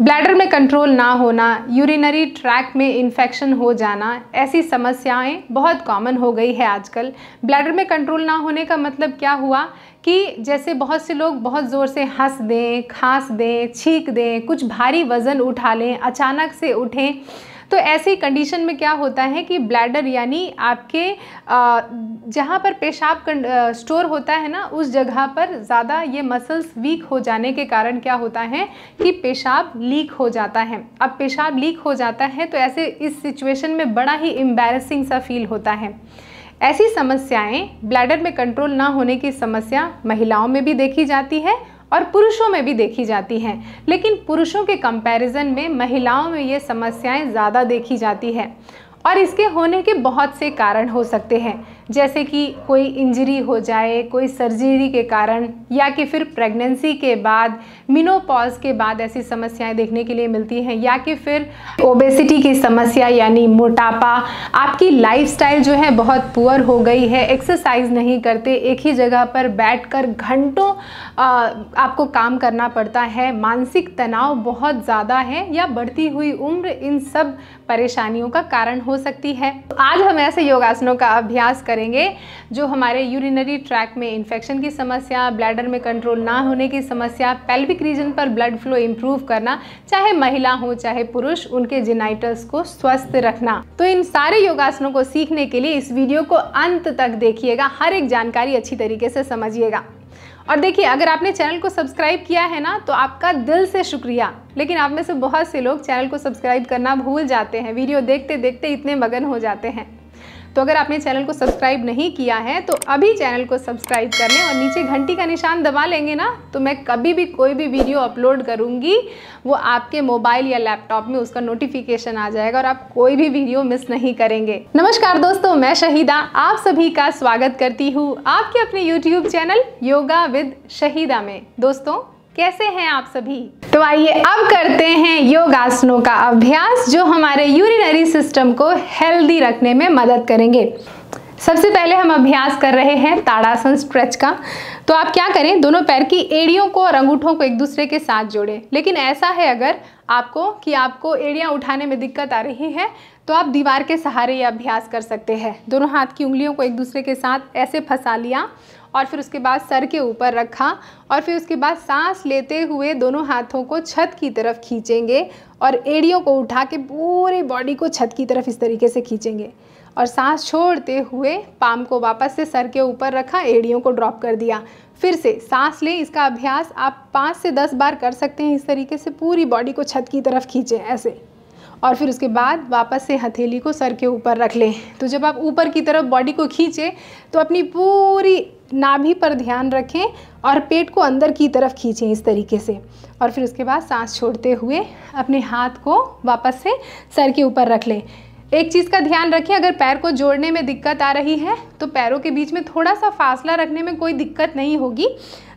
Bladder में control ना होना यूरिनरी ट्रैक में इन्फेक्शन हो जाना ऐसी समस्याएं बहुत कॉमन हो गई है आजकल ब्लैडर में कंट्रोल ना होने का मतलब क्या हुआ कि जैसे बहुत से लोग बहुत ज़ोर से हंस दें खांस दें छींक दें कुछ भारी वज़न उठा लें अचानक से उठें तो ऐसी कंडीशन में क्या होता है कि ब्लैडर यानी आपके जहाँ पर पेशाब स्टोर होता है ना उस जगह पर ज़्यादा ये मसल्स वीक हो जाने के कारण क्या होता है कि पेशाब लीक हो जाता है अब पेशाब लीक हो जाता है तो ऐसे इस सिचुएशन में बड़ा ही एम्बेरसिंग सा फील होता है ऐसी समस्याएं ब्लैडर में कंट्रोल ना होने की समस्या महिलाओं में भी देखी जाती है और पुरुषों में भी देखी जाती हैं लेकिन पुरुषों के कंपैरिजन में महिलाओं में ये समस्याएं ज़्यादा देखी जाती है और इसके होने के बहुत से कारण हो सकते हैं जैसे कि कोई इंजरी हो जाए कोई सर्जरी के कारण या कि फिर प्रेगनेंसी के बाद मिनोपॉज के बाद ऐसी समस्याएं देखने के लिए मिलती हैं या कि फिर ओबेसिटी की समस्या यानी मोटापा आपकी लाइफस्टाइल जो है बहुत पुअर हो गई है एक्सरसाइज नहीं करते एक ही जगह पर बैठकर घंटों आपको काम करना पड़ता है मानसिक तनाव बहुत ज़्यादा है या बढ़ती हुई उम्र इन सब परेशानियों का कारण हो सकती है तो आज हम ऐसे योगासनों का अभ्यास करेंगे जो हमारे यूरिनरी ट्रैक में इन्फेक्शन की समस्या ब्लैडर में कंट्रोल ना होने की समस्या पेल्विक रीजन पर ब्लड फ्लो इम्प्रूव करना चाहे महिला हो चाहे पुरुष उनके जिनाइटल्स को स्वस्थ रखना तो इन सारे योगासनों को सीखने के लिए इस वीडियो को अंत तक देखिएगा हर एक जानकारी अच्छी तरीके से समझिएगा और देखिए अगर आपने चैनल को सब्सक्राइब किया है ना तो आपका दिल से शुक्रिया लेकिन आप में से बहुत से लोग चैनल को सब्सक्राइब करना भूल जाते हैं वीडियो देखते देखते इतने मगन हो जाते हैं तो अगर आपने चैनल को सब्सक्राइब नहीं किया है तो अभी चैनल को सब्सक्राइब कर लें और नीचे घंटी का निशान दबा लेंगे ना तो मैं कभी भी कोई भी वीडियो अपलोड करूँगी वो आपके मोबाइल या लैपटॉप में उसका नोटिफिकेशन आ जाएगा और आप कोई भी वीडियो मिस नहीं करेंगे नमस्कार दोस्तों मैं शहीदा आप सभी का स्वागत करती हूँ आपके अपने YouTube channel yoga with Shahida में दोस्तों कैसे हैं आप सभी तो आइए अब करते हैं योगासनों का अभ्यास जो हमारे यूरिनरी सिस्टम को हेल्दी रखने में मदद करेंगे सबसे पहले हम अभ्यास कर रहे हैं ताड़ासन स्ट्रेच का तो आप क्या करें दोनों पैर की एड़ियों को और अंगूठों को एक दूसरे के साथ जोड़ें लेकिन ऐसा है अगर आपको कि आपको एड़ियाँ उठाने में दिक्कत आ रही है तो आप दीवार के सहारे ये अभ्यास कर सकते हैं दोनों हाथ की उंगलियों को एक दूसरे के साथ ऐसे फंसा लिया और फिर उसके बाद सर के ऊपर रखा और फिर उसके बाद सांस लेते हुए दोनों हाथों को छत की तरफ खींचेंगे और एड़ियों को उठा के पूरे बॉडी को छत की तरफ इस तरीके से खींचेंगे और सांस छोड़ते हुए पाम को वापस से सर के ऊपर रखा एड़ियों को ड्रॉप कर दिया फिर से सांस लें इसका अभ्यास आप पाँच से दस बार कर सकते हैं इस तरीके से पूरी बॉडी को छत की तरफ खींचें ऐसे और फिर उसके बाद वापस से हथेली को सर के ऊपर रख लें तो जब आप ऊपर की तरफ बॉडी को खींचें तो अपनी पूरी नाभि पर ध्यान रखें और पेट को अंदर की तरफ खींचें इस तरीके से और फिर उसके बाद सांस छोड़ते हुए अपने हाथ को वापस से सर के ऊपर रख लें एक चीज़ का ध्यान रखें अगर पैर को जोड़ने में दिक्कत आ रही है तो पैरों के बीच में थोड़ा सा फासला रखने में कोई दिक्कत नहीं होगी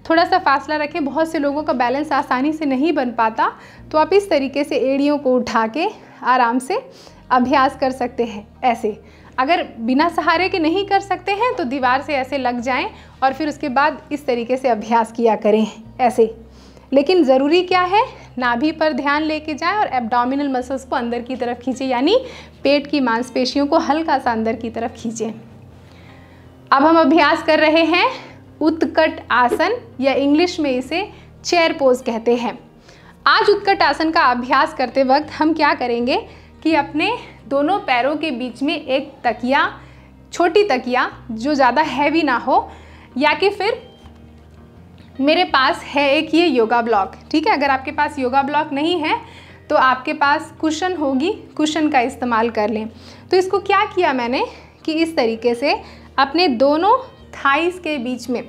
थोड़ा सा फासला रखें बहुत से लोगों का बैलेंस आसानी से नहीं बन पाता तो आप इस तरीके से एड़ियों को उठा के आराम से अभ्यास कर सकते हैं ऐसे अगर बिना सहारे के नहीं कर सकते हैं तो दीवार से ऐसे लग जाएं और फिर उसके बाद इस तरीके से अभ्यास किया करें ऐसे लेकिन ज़रूरी क्या है नाभि पर ध्यान लेके जाएं और एब्डोमिनल मसल्स को अंदर की तरफ खींचें यानी पेट की मांसपेशियों को हल्का सा अंदर की तरफ खींचें अब हम अभ्यास कर रहे हैं उत्कट आसन या इंग्लिश में इसे चेयर पोज कहते हैं आज उत्कट आसन का अभ्यास करते वक्त हम क्या करेंगे कि अपने दोनों पैरों के बीच में एक तकिया छोटी तकिया जो ज़्यादा हैवी ना हो या कि फिर मेरे पास है एक ये योगा ब्लॉक ठीक है अगर आपके पास योगा ब्लॉक नहीं है तो आपके पास कुशन होगी कुशन का इस्तेमाल कर लें तो इसको क्या किया मैंने कि इस तरीके से अपने दोनों थाइस के बीच में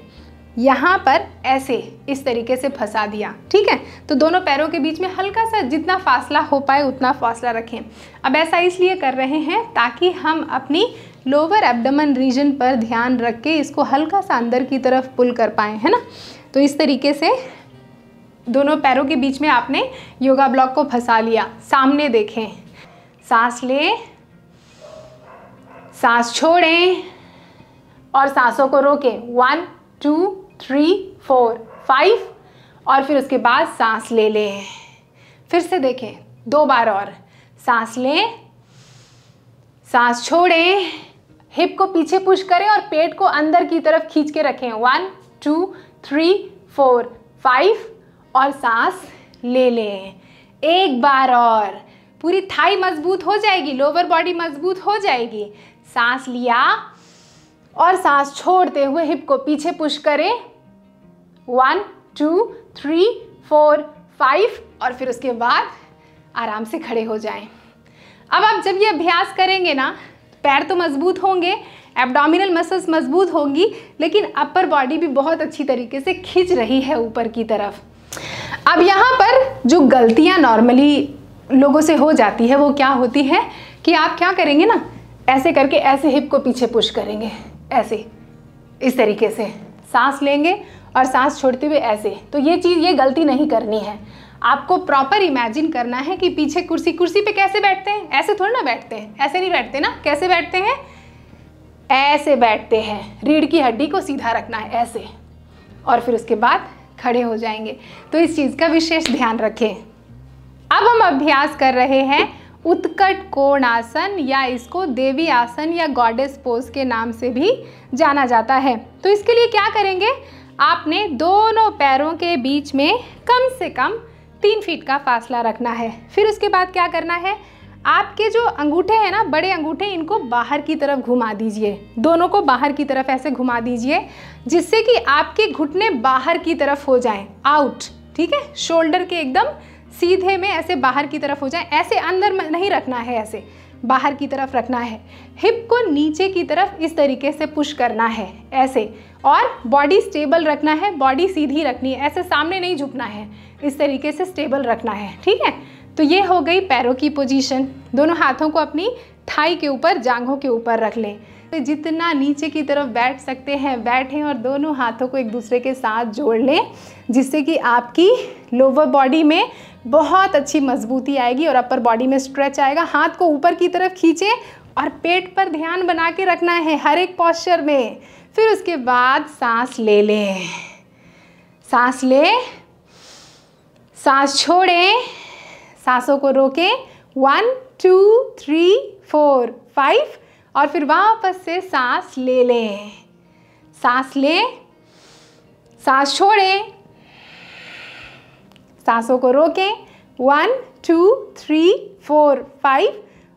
यहाँ पर ऐसे इस तरीके से फंसा दिया ठीक है तो दोनों पैरों के बीच में हल्का सा जितना फासला हो पाए उतना फासला रखें अब ऐसा इसलिए कर रहे हैं ताकि हम अपनी लोअर एबडमन रीजन पर ध्यान रख के इसको हल्का सा अंदर की तरफ पुल कर पाए है ना तो इस तरीके से दोनों पैरों के बीच में आपने योगा ब्लॉक को फंसा लिया सामने देखें सांस ले सांस छोड़ें और सांसों को रोकें one two three four five और फिर उसके बाद सांस ले लें फिर से देखें दो बार और सांस लें सांस छोड़ें हिप को पीछे पुश करें और पेट को अंदर की तरफ खींच के रखें one two three four five और सांस ले लें एक बार और पूरी थाई मजबूत हो जाएगी लोअर बॉडी मजबूत हो जाएगी सांस लिया और सांस छोड़ते हुए हिप को पीछे पुश करें one two three four five और फिर उसके बाद आराम से खड़े हो जाएं। अब आप जब ये अभ्यास करेंगे ना पैर तो मजबूत होंगे एब्डोमिनल मसल्स मजबूत होंगी लेकिन अपर बॉडी भी बहुत अच्छी तरीके से खिंच रही है ऊपर की तरफ अब यहाँ पर जो गलतियाँ नॉर्मली लोगों से हो जाती है वो क्या होती है कि आप क्या करेंगे ना ऐसे करके ऐसे हिप को पीछे पुश करेंगे ऐसे इस तरीके से सांस लेंगे और सांस छोड़ते हुए ऐसे तो ये चीज़ ये गलती नहीं करनी है आपको प्रॉपर इमेजिन करना है कि पीछे कुर्सी कुर्सी पे कैसे बैठते हैं ऐसे थोड़े ना बैठते हैं ऐसे नहीं बैठते ना कैसे बैठते हैं ऐसे बैठते हैं रीढ़ की हड्डी को सीधा रखना है ऐसे और फिर उसके बाद खड़े हो जाएंगे तो इस चीज़ का विशेष ध्यान रखें अब हम अभ्यास कर रहे हैं उत्कट कोण आसन या इसको देवी आसन या गॉडेस पोज के नाम से भी जाना जाता है तो इसके लिए क्या करेंगे आपने दोनों पैरों के बीच में कम से कम तीन फीट का फासला रखना है फिर उसके बाद क्या करना है आपके जो अंगूठे हैं ना बड़े अंगूठे इनको बाहर की तरफ घुमा दीजिए दोनों को बाहर की तरफ ऐसे घुमा दीजिए जिससे कि आपके घुटने बाहर की तरफ हो जाएं आउट ठीक है शोल्डर के एकदम सीधे में ऐसे बाहर की तरफ हो जाए ऐसे अंदर नहीं रखना है ऐसे बाहर की तरफ रखना है हिप को नीचे की तरफ इस तरीके से पुश करना है ऐसे और बॉडी स्टेबल रखना है बॉडी सीधी रखनी है ऐसे सामने नहीं झुकना है इस तरीके से स्टेबल रखना है ठीक है तो ये हो गई पैरों की पोजीशन दोनों हाथों को अपनी थाई के ऊपर जांघों के ऊपर रख लें तो जितना नीचे की तरफ बैठ सकते हैं बैठें और दोनों हाथों को एक दूसरे के साथ जोड़ लें जिससे कि आपकी लोअर बॉडी में बहुत अच्छी मजबूती आएगी और अपर बॉडी में स्ट्रेच आएगा हाथ को ऊपर की तरफ खींचे और पेट पर ध्यान बना के रखना है हर एक पॉस्चर में फिर उसके बाद सांस ले लें सांस ले सांस छोड़ें सांसों को रोकें one two three four five और फिर वापस से सांस ले लें सांस ले सांस छोड़ें सांसों को रोकें one two three four five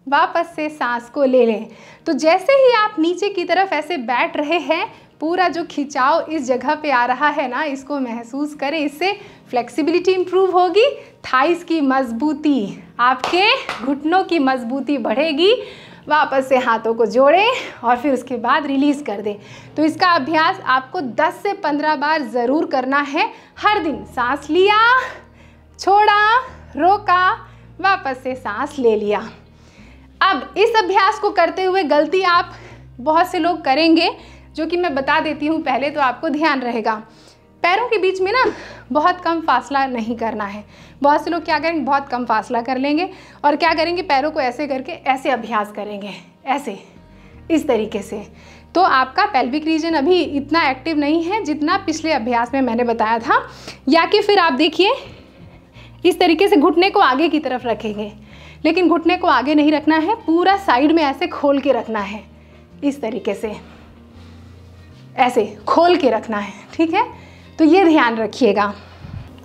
वापस से सांस को ले लें तो जैसे ही आप नीचे की तरफ ऐसे बैठ रहे हैं पूरा जो खिंचाव इस जगह पे आ रहा है ना इसको महसूस करें इससे फ्लेक्सिबिलिटी इम्प्रूव होगी थाइस की मजबूती आपके घुटनों की मजबूती बढ़ेगी वापस से हाथों को जोड़ें और फिर उसके बाद रिलीज़ कर दें तो इसका अभ्यास आपको 10 से 15 बार ज़रूर करना है हर दिन सांस लिया छोड़ा रोका वापस से सांस ले लिया अब इस अभ्यास को करते हुए गलती आप बहुत से लोग करेंगे जो कि मैं बता देती हूँ पहले तो आपको ध्यान रहेगा पैरों के बीच में ना बहुत कम फासला नहीं करना है बहुत से लोग क्या करेंगे बहुत कम फासला कर लेंगे और क्या करेंगे पैरों को ऐसे करके ऐसे अभ्यास करेंगे ऐसे इस तरीके से तो आपका पेल्विक रीजन अभी इतना एक्टिव नहीं है जितना पिछले अभ्यास में मैंने बताया था या कि फिर आप देखिए इस तरीके से घुटने को आगे की तरफ रखेंगे लेकिन घुटने को आगे नहीं रखना है पूरा साइड में ऐसे खोल के रखना है इस तरीके से ऐसे खोल के रखना है ठीक है तो ये ध्यान रखिएगा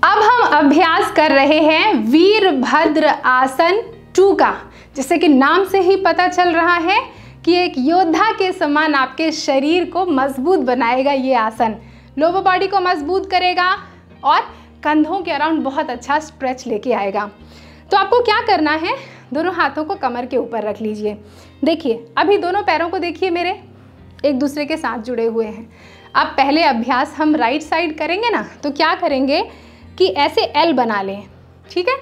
अब हम अभ्यास कर रहे हैं वीरभद्र आसन टू का जैसे कि नाम से ही पता चल रहा है कि एक योद्धा के समान आपके शरीर को मजबूत बनाएगा ये आसन लोअर बॉडी को मजबूत करेगा और कंधों के अराउंड बहुत अच्छा स्ट्रेच लेके आएगा तो आपको क्या करना है दोनों हाथों को कमर के ऊपर रख लीजिए देखिए अभी दोनों पैरों को देखिए मेरे एक दूसरे के साथ जुड़े हुए हैं अब पहले अभ्यास हम राइट साइड करेंगे ना तो क्या करेंगे कि ऐसे एल बना लें ठीक है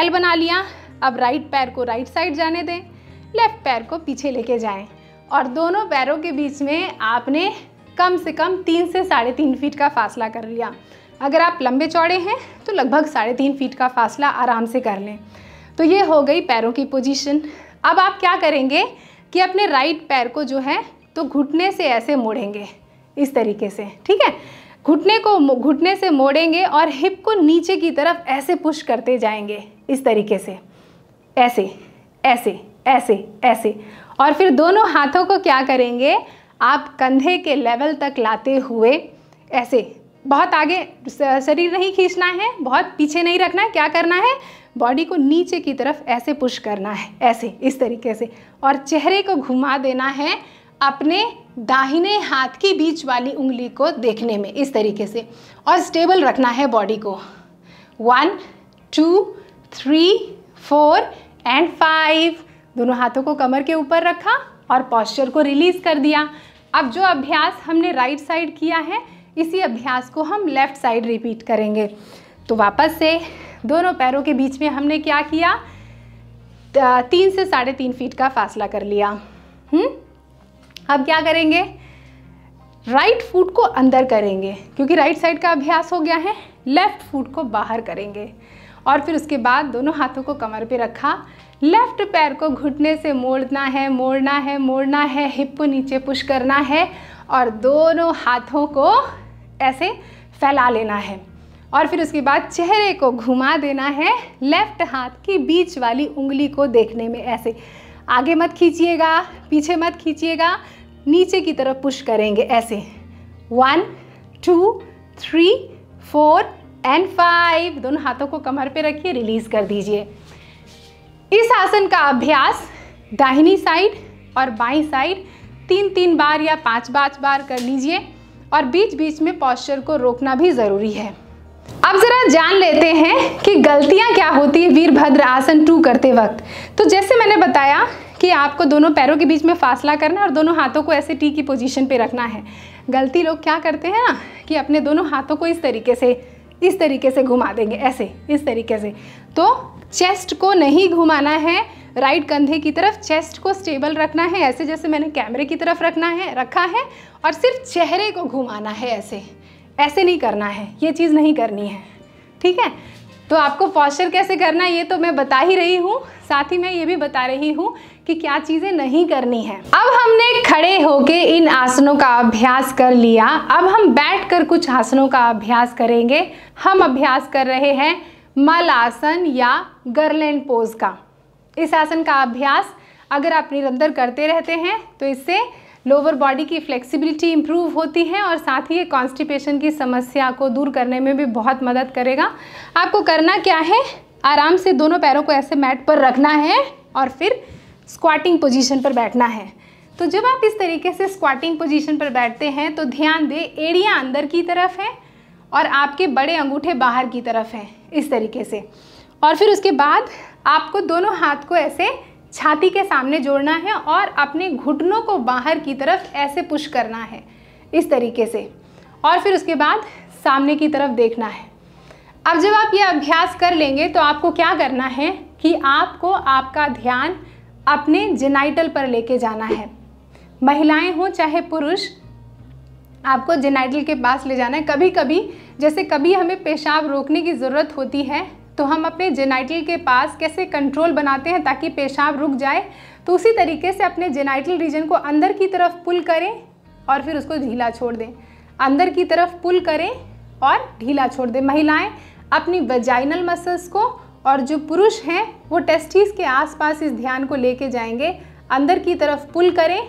एल बना लिया अब राइट पैर को राइट साइड जाने दें लेफ़्ट पैर को पीछे लेके जाएं और दोनों पैरों के बीच में आपने कम से कम तीन से साढ़े तीन फीट का फासला कर लिया अगर आप लंबे चौड़े हैं तो लगभग साढ़े तीन फीट का फासला आराम से कर लें तो ये हो गई पैरों की पोजीशन अब आप क्या करेंगे कि अपने राइट पैर को जो है तो घुटने से ऐसे मोड़ेंगे इस तरीके से ठीक है घुटने को घुटने से मोड़ेंगे और हिप को नीचे की तरफ ऐसे पुश करते जाएंगे इस तरीके से ऐसे ऐसे ऐसे ऐसे और फिर दोनों हाथों को क्या करेंगे आप कंधे के लेवल तक लाते हुए ऐसे बहुत आगे शरीर नहीं खींचना है बहुत पीछे नहीं रखना है क्या करना है बॉडी को नीचे की तरफ ऐसे पुश करना है ऐसे इस तरीके से और चेहरे को घुमा देना है अपने दाहिने हाथ की बीच वाली उंगली को देखने में इस तरीके से और स्टेबल रखना है बॉडी को one two three four and five दोनों हाथों को कमर के ऊपर रखा और पॉस्चर को रिलीज़ कर दिया अब जो अभ्यास हमने राइट साइड किया है इसी अभ्यास को हम लेफ़्ट साइड रिपीट करेंगे तो वापस से दोनों पैरों के बीच में हमने क्या किया तीन से साढ़े तीन फीट का फासला कर लिया हम्म अब क्या करेंगे राइट फुट को अंदर करेंगे क्योंकि राइट साइड का अभ्यास हो गया है लेफ़्ट फुट को बाहर करेंगे और फिर उसके बाद दोनों हाथों को कमर पे रखा लेफ़्ट पैर को घुटने से मोड़ना है मोड़ना है मोड़ना है हिप नीचे पुश करना है और दोनों हाथों को ऐसे फैला लेना है और फिर उसके बाद चेहरे को घुमा देना है लेफ्ट हाथ की बीच वाली उंगली को देखने में ऐसे आगे मत खींचिएगा पीछे मत खींचिएगा नीचे की तरफ पुश करेंगे ऐसे one two three four and five दोनों हाथों को कमर पे रखिए रिलीज़ कर दीजिए इस आसन का अभ्यास दाहिनी साइड और बाई साइड तीन तीन बार या पांच पांच बार कर लीजिए और बीच बीच में पॉस्चर को रोकना भी ज़रूरी है अब ज़रा जान लेते हैं कि गलतियां क्या होती है वीरभद्र आसन टू करते वक्त तो जैसे मैंने बताया कि आपको दोनों पैरों के बीच में फासला करना है और दोनों हाथों को ऐसे टी की पोजीशन पे रखना है गलती लोग क्या करते हैं ना कि अपने दोनों हाथों को इस तरीके से इस तरीके से घुमा देंगे ऐसे इस तरीके से तो चेस्ट को नहीं घुमाना है राइट कंधे की तरफ चेस्ट को स्टेबल रखना है ऐसे जैसे मैंने कैमरे की तरफ रखना है रखा है और सिर्फ चेहरे को घुमाना है ऐसे ऐसे नहीं करना है ये चीज़ नहीं करनी है ठीक है तो आपको पॉस्चर कैसे करना है ये तो मैं बता ही रही हूँ साथ ही मैं ये भी बता रही हूँ कि क्या चीज़ें नहीं करनी है अब हमने खड़े होके इन आसनों का अभ्यास कर लिया अब हम बैठकर कुछ आसनों का अभ्यास करेंगे हम अभ्यास कर रहे हैं मल आसन या गर्लैंड पोज का इस आसन का अभ्यास अगर आप निरंतर करते रहते हैं तो इससे लोअर बॉडी की फ्लेक्सिबिलिटी इम्प्रूव होती है और साथ ही ये कॉन्स्टिपेशन की समस्या को दूर करने में भी बहुत मदद करेगा आपको करना क्या है आराम से दोनों पैरों को ऐसे मैट पर रखना है और फिर स्क्वाटिंग पोजीशन पर बैठना है तो जब आप इस तरीके से स्क्वाटिंग पोजीशन पर बैठते हैं तो ध्यान दें एड़ियाँ अंदर की तरफ है और आपके बड़े अंगूठे बाहर की तरफ हैं इस तरीके से और फिर उसके बाद आपको दोनों हाथ को ऐसे छाती के सामने जोड़ना है और अपने घुटनों को बाहर की तरफ ऐसे पुश करना है इस तरीके से और फिर उसके बाद सामने की तरफ देखना है अब जब आप ये अभ्यास कर लेंगे तो आपको क्या करना है कि आपको आपका ध्यान अपने जेनाइटल पर लेके जाना है महिलाएं हों चाहे पुरुष आपको जेनाइटल के पास ले जाना है कभी कभी जैसे कभी हमें पेशाब रोकने की ज़रूरत होती है तो हम अपने जेनाइटल के पास कैसे कंट्रोल बनाते हैं ताकि पेशाब रुक जाए तो उसी तरीके से अपने जेनाइटल रीजन को अंदर की तरफ पुल करें और फिर उसको ढीला छोड़ दें अंदर की तरफ पुल करें और ढीला छोड़ दें महिलाएं अपनी वजाइनल मसल्स को और जो पुरुष हैं वो टेस्टिस के आसपास इस ध्यान को लेके जाएंगे अंदर की तरफ पुल करें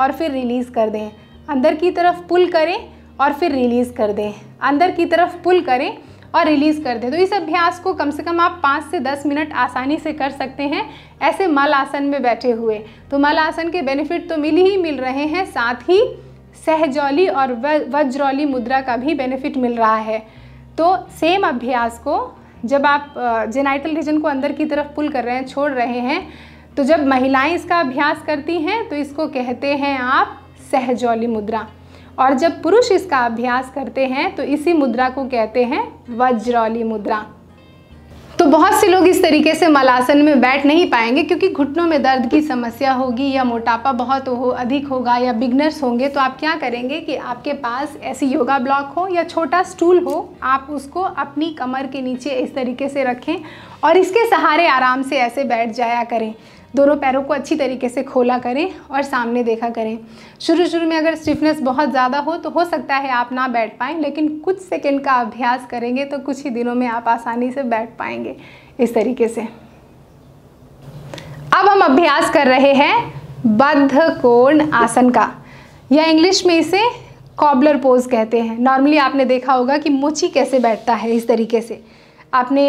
और फिर रिलीज़ कर दें अंदर की तरफ पुल करें और फिर रिलीज़ कर दें अंदर की तरफ पुल करें और रिलीज़ कर दें तो इस अभ्यास को कम से कम आप पाँच से दस मिनट आसानी से कर सकते हैं ऐसे मल आसन में बैठे हुए तो मल आसन के बेनिफिट तो मिल ही मिल रहे हैं साथ ही सहजौली और वज्रौली मुद्रा का भी बेनिफिट मिल रहा है तो सेम अभ्यास को जब आप जेनाइटल रीजन को अंदर की तरफ पुल कर रहे हैं छोड़ रहे हैं तो जब महिलाएं इसका अभ्यास करती हैं तो इसको कहते हैं आप सहजौली मुद्रा और जब पुरुष इसका अभ्यास करते हैं तो इसी मुद्रा को कहते हैं वज्रौली मुद्रा तो बहुत से लोग इस तरीके से मलासन में बैठ नहीं पाएंगे क्योंकि घुटनों में दर्द की समस्या होगी या मोटापा बहुत हो अधिक होगा या बिगनर्स होंगे तो आप क्या करेंगे कि आपके पास ऐसी योगा ब्लॉक हो या छोटा स्टूल हो आप उसको अपनी कमर के नीचे इस तरीके से रखें और इसके सहारे आराम से ऐसे बैठ जाया करें दोनों पैरों को अच्छी तरीके से खोला करें और सामने देखा करें शुरू शुरू में अगर स्टिफनेस बहुत ज़्यादा हो तो हो सकता है आप ना बैठ पाएँ लेकिन कुछ सेकेंड का अभ्यास करेंगे तो कुछ ही दिनों में आप आसानी से बैठ पाएंगे इस तरीके से अब हम अभ्यास कर रहे हैं बद्ध कोण आसन का या इंग्लिश में इसे कॉबलर पोज कहते हैं नॉर्मली आपने देखा होगा कि मोची कैसे बैठता है इस तरीके से आपने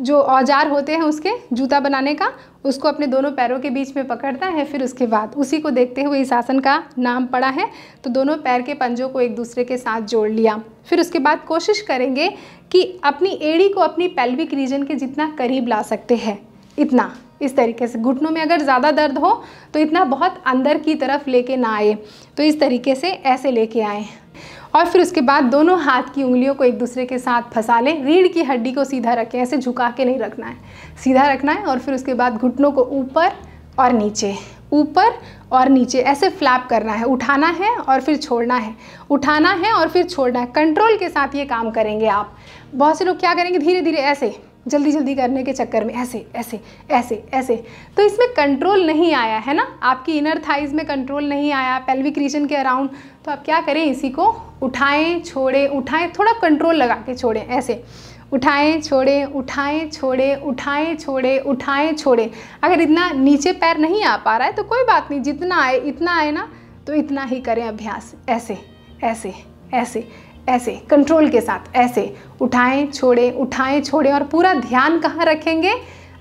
जो औजार होते हैं उसके जूता बनाने का उसको अपने दोनों पैरों के बीच में पकड़ता है फिर उसके बाद उसी को देखते हुए इस आसन का नाम पड़ा है तो दोनों पैर के पंजों को एक दूसरे के साथ जोड़ लिया फिर उसके बाद कोशिश करेंगे कि अपनी एड़ी को अपनी पेल्विक रीजन के जितना करीब ला सकते हैं इतना इस तरीके से घुटनों में अगर ज़्यादा दर्द हो तो इतना बहुत अंदर की तरफ लेके ना आए तो इस तरीके से ऐसे लेके आए और फिर उसके बाद दोनों हाथ की उंगलियों को एक दूसरे के साथ फंसा लें रीढ़ की हड्डी को सीधा रखें ऐसे झुका के नहीं रखना है सीधा रखना है और फिर उसके बाद घुटनों को ऊपर और नीचे ऊपर और नीचे ऐसे फ्लैप करना है उठाना है और फिर छोड़ना है उठाना है और फिर छोड़ना है कंट्रोल के साथ ये काम करेंगे आप बहुत से लोग क्या करेंगे धीरे धीरे ऐसे जल्दी जल्दी करने के चक्कर में ऐसे ऐसे ऐसे ऐसे तो इसमें कंट्रोल नहीं आया है ना आपकी इनर थाइज में कंट्रोल नहीं आया पेल्विक रीजन के अराउंड तो आप क्या करें इसी को उठाएं छोड़ें उठाएं थोड़ा कंट्रोल लगा के छोड़ें ऐसे उठाएं छोड़ें उठाएं छोड़ें उठाएं छोड़ें उठाएं छोड़ें अगर इतना नीचे पैर नहीं आ पा रहा है तो कोई बात नहीं जितना आए इतना आए ना तो इतना ही करें अभ्यास ऐसे ऐसे ऐसे ऐसे कंट्रोल के साथ ऐसे उठाएं छोड़ें उठाएं छोड़ें और पूरा ध्यान कहाँ रखेंगे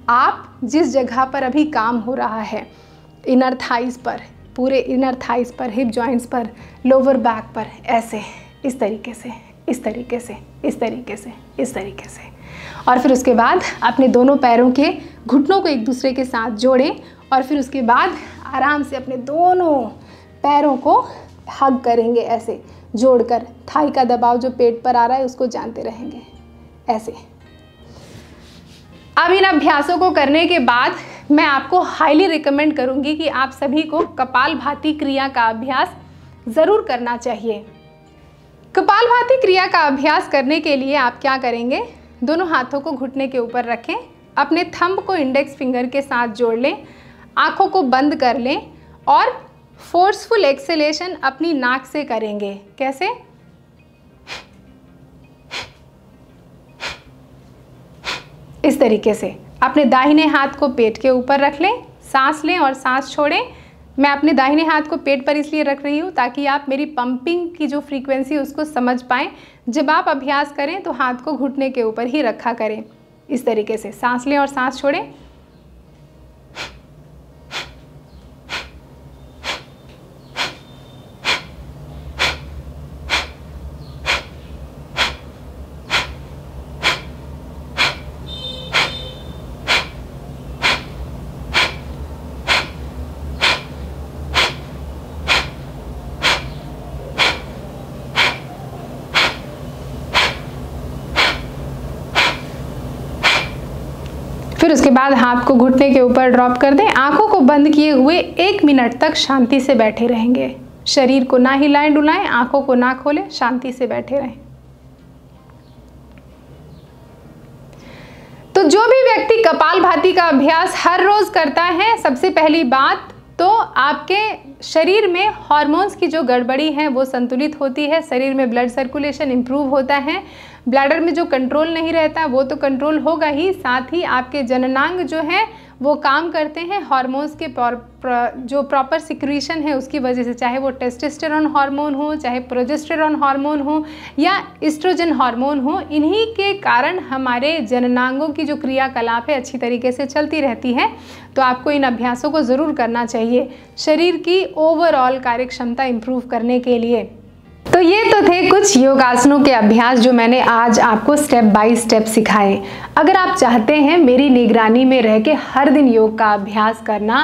आप जिस जगह पर अभी काम हो रहा है इनर थाइस पर पूरे इनर थाइस पर हिप जॉइंट्स पर लोअर बैक पर ऐसे इस तरीके से इस तरीके से इस तरीके से इस तरीके से और फिर उसके बाद अपने दोनों पैरों के घुटनों को एक दूसरे के साथ जोड़ें और फिर उसके बाद आराम से अपने दोनों पैरों को हग करेंगे ऐसे जोड़कर थाई का दबाव जो पेट पर आ रहा है उसको जानते रहेंगे ऐसे अब इन अभ्यासों को करने के बाद मैं आपको हाईली रिकमेंड करूंगी कि आप सभी को कपाल भाती क्रिया का अभ्यास ज़रूर करना चाहिए कपाल भाती क्रिया का अभ्यास करने के लिए आप क्या करेंगे दोनों हाथों को घुटने के ऊपर रखें अपने थंब को इंडेक्स फिंगर के साथ जोड़ लें आँखों को बंद कर लें और फोर्सफुल एक्सेलेशन अपनी नाक से करेंगे कैसे इस तरीके से अपने दाहिने हाथ को पेट के ऊपर रख लें सांस लें और सांस छोड़ें मैं अपने दाहिने हाथ को पेट पर इसलिए रख रही हूँ ताकि आप मेरी पंपिंग की जो फ्रीक्वेंसी उसको समझ पाएँ जब आप अभ्यास करें तो हाथ को घुटने के ऊपर ही रखा करें इस तरीके से सांस लें और सांस छोड़ें फिर उसके बाद हाथ को घुटने के ऊपर ड्रॉप कर दें आंखों को बंद किए हुए एक मिनट तक शांति से बैठे रहेंगे शरीर को ना हिलाएं डुलाएं आंखों को ना खोलें शांति से बैठे रहें तो जो भी व्यक्ति कपाल भाती का अभ्यास हर रोज़ करता है सबसे पहली बात तो आपके शरीर में हॉर्मोन्स की जो गड़बड़ी है वो संतुलित होती है शरीर में ब्लड सर्कुलेशन इम्प्रूव होता है ब्लैडर में जो कंट्रोल नहीं रहता वो तो कंट्रोल होगा ही साथ ही आपके जननांग जो है वो काम करते हैं हार्मोन्स के जो प्रॉपर सिक्रीशन है उसकी वजह से चाहे वो टेस्टेस्टेरॉन हार्मोन हो चाहे प्रोजेस्टेरॉन हार्मोन हो या इस्ट्रोजन हार्मोन हो इन्हीं के कारण हमारे जननांगों की जो क्रियाकलाप है अच्छी तरीके से चलती रहती है तो आपको इन अभ्यासों को ज़रूर करना चाहिए शरीर की ओवरऑल कार्यक्षमता इम्प्रूव करने के लिए तो ये तो थे कुछ योगासनों के अभ्यास जो मैंने आज आपको स्टेप बाय स्टेप सिखाए अगर आप चाहते हैं मेरी निगरानी में रह के हर दिन योग का अभ्यास करना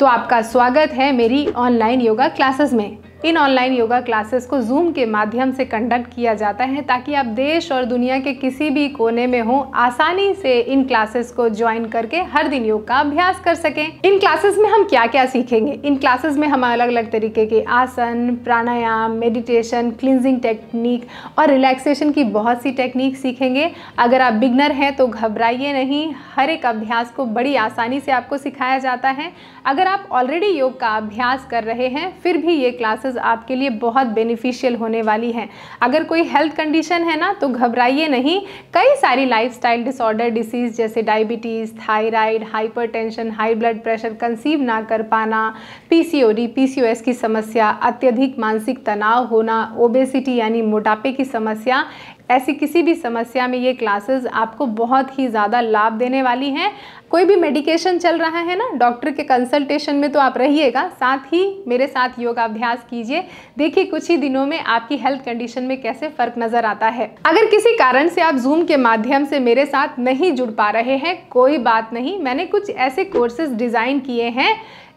तो आपका स्वागत है मेरी ऑनलाइन योगा क्लासेस में इन ऑनलाइन योगा क्लासेस को जूम के माध्यम से कंडक्ट किया जाता है ताकि आप देश और दुनिया के किसी भी कोने में हो आसानी से इन क्लासेस को ज्वाइन करके हर दिन योग का अभ्यास कर सकें इन क्लासेस में हम क्या क्या सीखेंगे इन क्लासेस में हम अलग अलग तरीके के आसन प्राणायाम मेडिटेशन क्लिनजिंग टेक्निक और रिलैक्सेशन की बहुत सी टेक्निक सीखेंगे अगर आप बिगनर हैं तो घबराइए नहीं हर एक अभ्यास को बड़ी आसानी से आपको सिखाया जाता है अगर आप ऑलरेडी योग का अभ्यास कर रहे हैं फिर भी ये क्लासेस न्यूज़ आपके लिए बहुत बेनिफिशियल होने वाली हैं अगर कोई हेल्थ कंडीशन है ना तो घबराइए नहीं कई सारी लाइफस्टाइल डिसऑर्डर डिसीज़ जैसे diabetes thyroid hypertension high blood pressure conceive ना कर पाना पीसीओडी पीसीओएस की समस्या अत्यधिक मानसिक तनाव होना ओबेसिटी यानी मोटापे की समस्या ऐसी किसी भी समस्या में ये क्लासेस आपको बहुत ही ज़्यादा लाभ देने वाली हैं कोई भी मेडिकेशन चल रहा है ना डॉक्टर के कंसल्टेशन में तो आप रहिएगा साथ ही मेरे साथ योगाभ्यास कीजिए देखिए कुछ ही दिनों में आपकी हेल्थ कंडीशन में कैसे फ़र्क नज़र आता है अगर किसी कारण से आप जूम के माध्यम से मेरे साथ नहीं जुड़ पा रहे हैं कोई बात नहीं मैंने कुछ ऐसे कोर्सेज डिज़ाइन किए हैं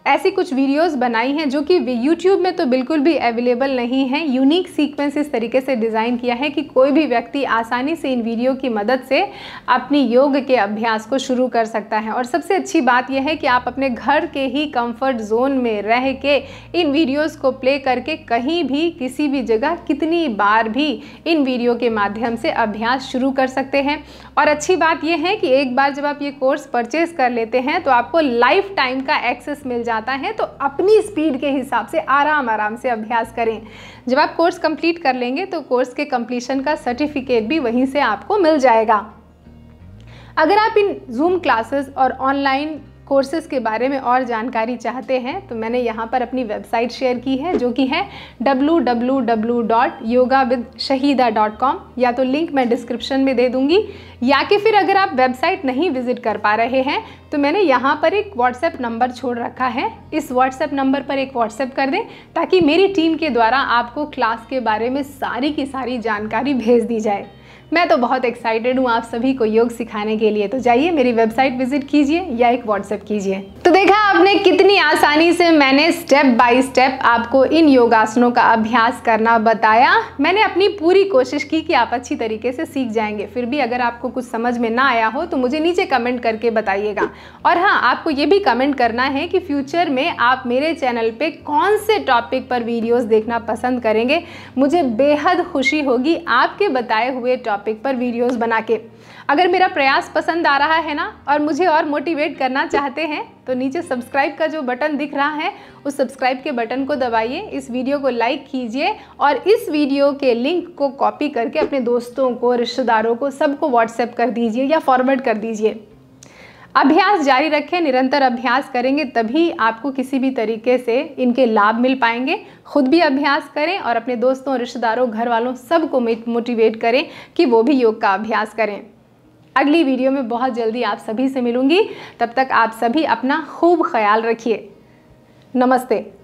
ऐसी कुछ वीडियोस बनाई हैं जो कि यूट्यूब में तो बिल्कुल भी अवेलेबल नहीं है यूनिक सीक्वेंस इस तरीके से डिज़ाइन किया है कि कोई भी व्यक्ति आसानी से इन वीडियो की मदद से अपनी योग के अभ्यास को शुरू कर सकता है और सबसे अच्छी बात यह है कि आप अपने घर के ही कम्फर्ट जोन में रह के इन वीडियोज़ को प्ले करके कहीं भी किसी भी जगह कितनी बार भी इन वीडियो के माध्यम से अभ्यास शुरू कर सकते हैं और अच्छी बात यह है कि एक बार जब आप ये कोर्स परचेज कर लेते हैं तो आपको लाइफ टाइम का एक्सेस मिल जाता है तो अपनी स्पीड के हिसाब से आराम आराम से अभ्यास करें जब आप कोर्स कंप्लीट कर लेंगे तो कोर्स के कंप्लीशन का सर्टिफिकेट भी वहीं से आपको मिल जाएगा अगर आप इन जूम क्लासेस और ऑनलाइन कोर्सेज़ के बारे में और जानकारी चाहते हैं तो मैंने यहाँ पर अपनी वेबसाइट शेयर की है जो कि है www.yogawithshahida.com या तो लिंक मैं डिस्क्रिप्शन में दे दूँगी या कि फिर अगर आप वेबसाइट नहीं विज़िट कर पा रहे हैं तो मैंने यहाँ पर एक व्हाट्सएप नंबर छोड़ रखा है इस व्हाट्सएप नंबर पर एक व्हाट्सएप कर दें ताकि मेरी टीम के द्वारा आपको क्लास के बारे में सारी की सारी जानकारी भेज दी जाए मैं तो बहुत एक्साइटेड हूँ आप सभी को योग सिखाने के लिए तो जाइए मेरी वेबसाइट विजिट कीजिए या एक व्हाट्सएप कीजिए तो देखा आपने कितनी आसानी से मैंने स्टेप बाय स्टेप आपको इन योगासनों का अभ्यास करना बताया मैंने अपनी पूरी कोशिश की कि आप अच्छी तरीके से सीख जाएंगे फिर भी अगर आपको कुछ समझ में ना आया हो तो मुझे नीचे कमेंट करके बताइएगा और हाँ आपको ये भी कमेंट करना है कि फ्यूचर में आप मेरे चैनल पे कौन से टॉपिक पर वीडियोस देखना पसंद करेंगे मुझे बेहद खुशी होगी आपके बताए हुए टॉपिक टॉपिक पर वीडियोस बना के अगर मेरा प्रयास पसंद आ रहा है ना और मुझे और मोटिवेट करना चाहते हैं तो नीचे सब्सक्राइब का जो बटन दिख रहा है उस सब्सक्राइब के बटन को दबाइए इस वीडियो को लाइक कीजिए और इस वीडियो के लिंक को कॉपी करके अपने दोस्तों को रिश्तेदारों को सबको व्हाट्सएप कर दीजिए या फॉरवर्ड कर दीजिए अभ्यास जारी रखें निरंतर अभ्यास करेंगे तभी आपको किसी भी तरीके से इनके लाभ मिल पाएंगे खुद भी अभ्यास करें और अपने दोस्तों रिश्तेदारों घर वालों सबको मोटिवेट करें कि वो भी योग का अभ्यास करें अगली वीडियो में बहुत जल्दी आप सभी से मिलूंगी तब तक आप सभी अपना खूब ख्याल रखिए नमस्ते